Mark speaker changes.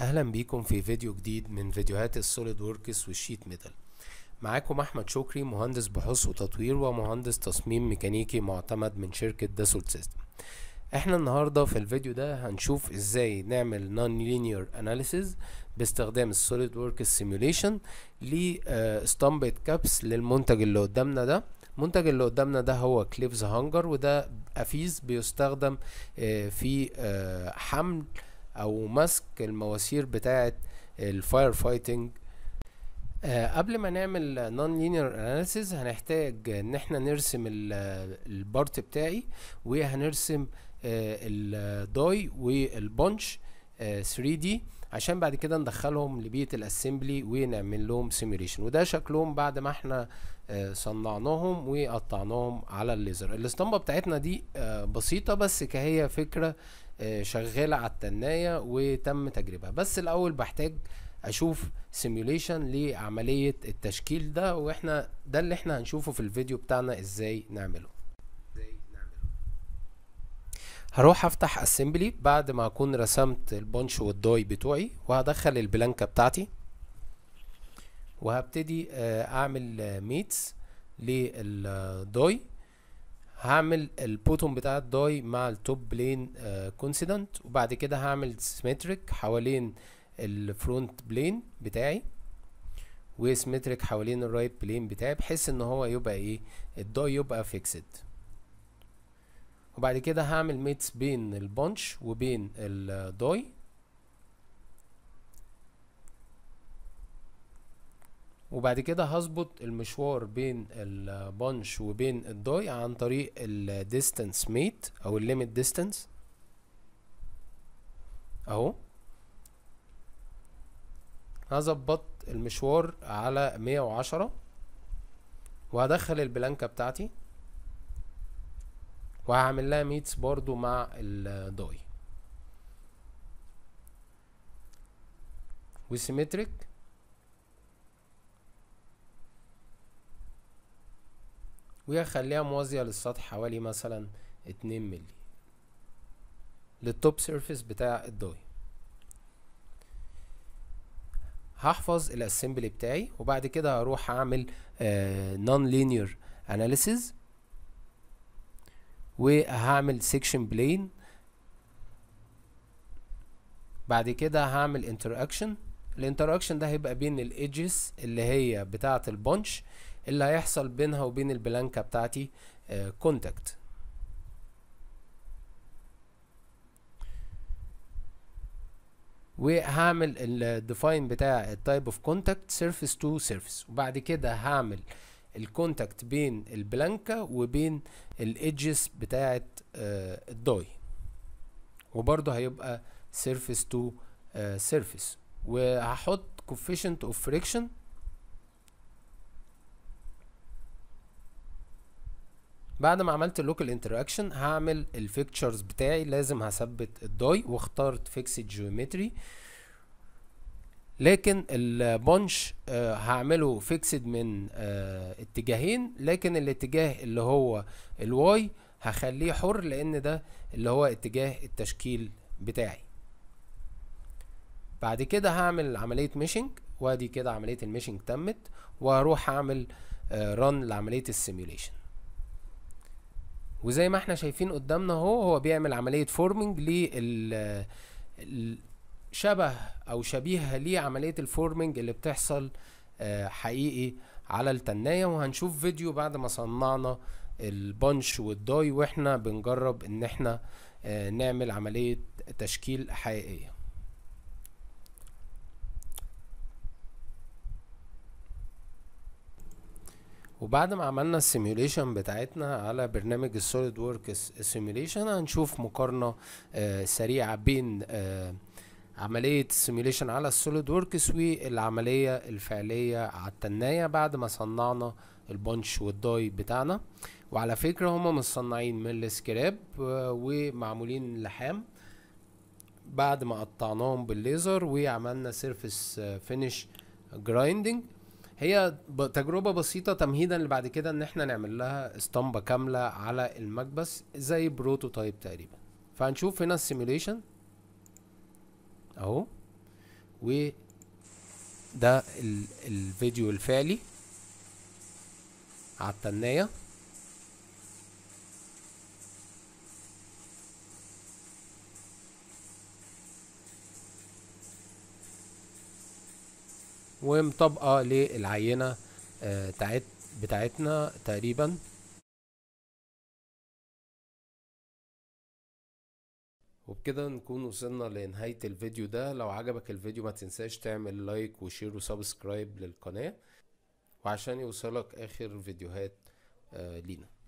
Speaker 1: اهلا بيكم في فيديو جديد من فيديوهات السوليد ووركس والشيت ميتال معاكم احمد شكري مهندس بحوث وتطوير ومهندس تصميم ميكانيكي معتمد من شركة داسولت سيستم احنا النهاردة في الفيديو ده هنشوف ازاي نعمل نون لينير اناليسيز باستخدام السوليد ووركس سيموليشن لستامبت كابس للمنتج اللي قدامنا ده المنتج اللي قدامنا ده هو كليفز هانجر وده افيز بيستخدم آه، في آه، حمل او ماسك المواسير بتاعه الفاير فايتنج أه قبل ما نعمل نون لينير اناليسيز هنحتاج ان احنا نرسم البارت بتاعي وهنرسم أه الداي والبونش أه 3 دي عشان بعد كده ندخلهم لبيئه الاسمبلي ونعمل لهم سيميوليشن وده شكلهم بعد ما احنا آه، صنعناهم وقطعناهم على الليزر الاسطمبه بتاعتنا دي آه، بسيطه بس كهي فكره آه، شغاله على التنايه وتم تجربها بس الاول بحتاج اشوف سيميوليشن لعمليه التشكيل ده واحنا ده اللي احنا هنشوفه في الفيديو بتاعنا ازاي نعمله هروح افتح اسمبلي بعد ما اكون رسمت البونش والداي بتوعي وهدخل البلانكه بتاعتي وهبتدي آه، اعمل ميتس آه، للداي هعمل البوتوم بتاع الداي مع التوب بلين كونسيدنت وبعد كده هعمل سيمتريك حوالين الفرونت بلين بتاعي وسيمتريك حوالين الرايت بلين بتاعي بحيث ان هو يبقى ايه الداي يبقى فيكسد وبعد كده هعمل ميتس بين البونش وبين الداي وبعد كده هظبط المشوار بين البانش وبين الداي عن طريق الديستانس ميت او الليميت ديستانس اهو هظبط المشوار على مية وعشرة وهدخل البلانكة بتاعتي وهعمل لها ميتس برضو مع الداي وسيمتريك وهخليها موازية للسطح حوالي مثلا اتنين ملي للتوب سيرفيس بتاع الداي هحفظ الاسمبلي بتاعي وبعد كده هروح اعمل نون لينير اناليسيز وهعمل سيكشن بلين بعد كده هعمل انتراكشن الانتراكشن ده هيبقى بين الايدجز اللي هي بتاعه البونش اللي هيحصل بينها وبين البلانكا بتاعتي كونتاكت آه، وهعمل الديفاين بتاع التايب اوف كونتاكت سيرفيس تو سيرفيس وبعد كده هعمل الكونتاكت بين البلانكا وبين الايدجز بتاعه آه، الداي وبرده هيبقى سيرفيس تو سيرفيس وهحط كوفيشنت اوف فريكشن بعد ما عملت اللوكال انتراكشن هعمل الفيكتشرز بتاعي لازم هثبت الداي واخترت فيكس جيومتري لكن البونش آه، هعمله فيكسد من آه، اتجاهين لكن الاتجاه اللي هو الواي هخليه حر لان ده اللي هو اتجاه التشكيل بتاعي بعد كده هعمل عملية ميشنج وادي كده عملية الميشنج تمت وهروح اعمل ران آه، لعملية السيميوليشن وزي ما احنا شايفين قدامنا اهو هو بيعمل عمليه فورمينج لل شبه او شبيه لعمليه الفورمينج اللي بتحصل آه، حقيقي على التنايه وهنشوف فيديو بعد ما صنعنا البنش والداي واحنا بنجرب ان احنا آه، نعمل عمليه تشكيل حقيقيه وبعد ما عملنا السيميوليشن بتاعتنا على برنامج السوليد ووركس سيميوليشن هنشوف مقارنة آه، سريعة بين آه، عملية السيميوليشن على السوليد ووركس والعملية الفعلية على التناية بعد ما صنعنا البنش والداي بتاعنا وعلى فكرة هما مصنعين من السكراب آه، ومعمولين لحام بعد ما قطعناهم بالليزر وعملنا سيرفيس فينش جرايندنج هي تجربة بسيطة تمهيدا لبعد كده ان احنا نعمل لها اسطمبة كاملة على المكبس زي زي بروتوتايب تقريبا فهنشوف هنا السيميوليشن اهو و ده الفيديو الفعلي على التنية ومطابقة للعينة آه، بتاعتنا تقريبا وبكده نكون وصلنا لنهاية الفيديو ده لو عجبك الفيديو ما تنساش تعمل لايك وشير وسبسكرايب للقناة وعشان يوصلك اخر فيديوهات آه، لينا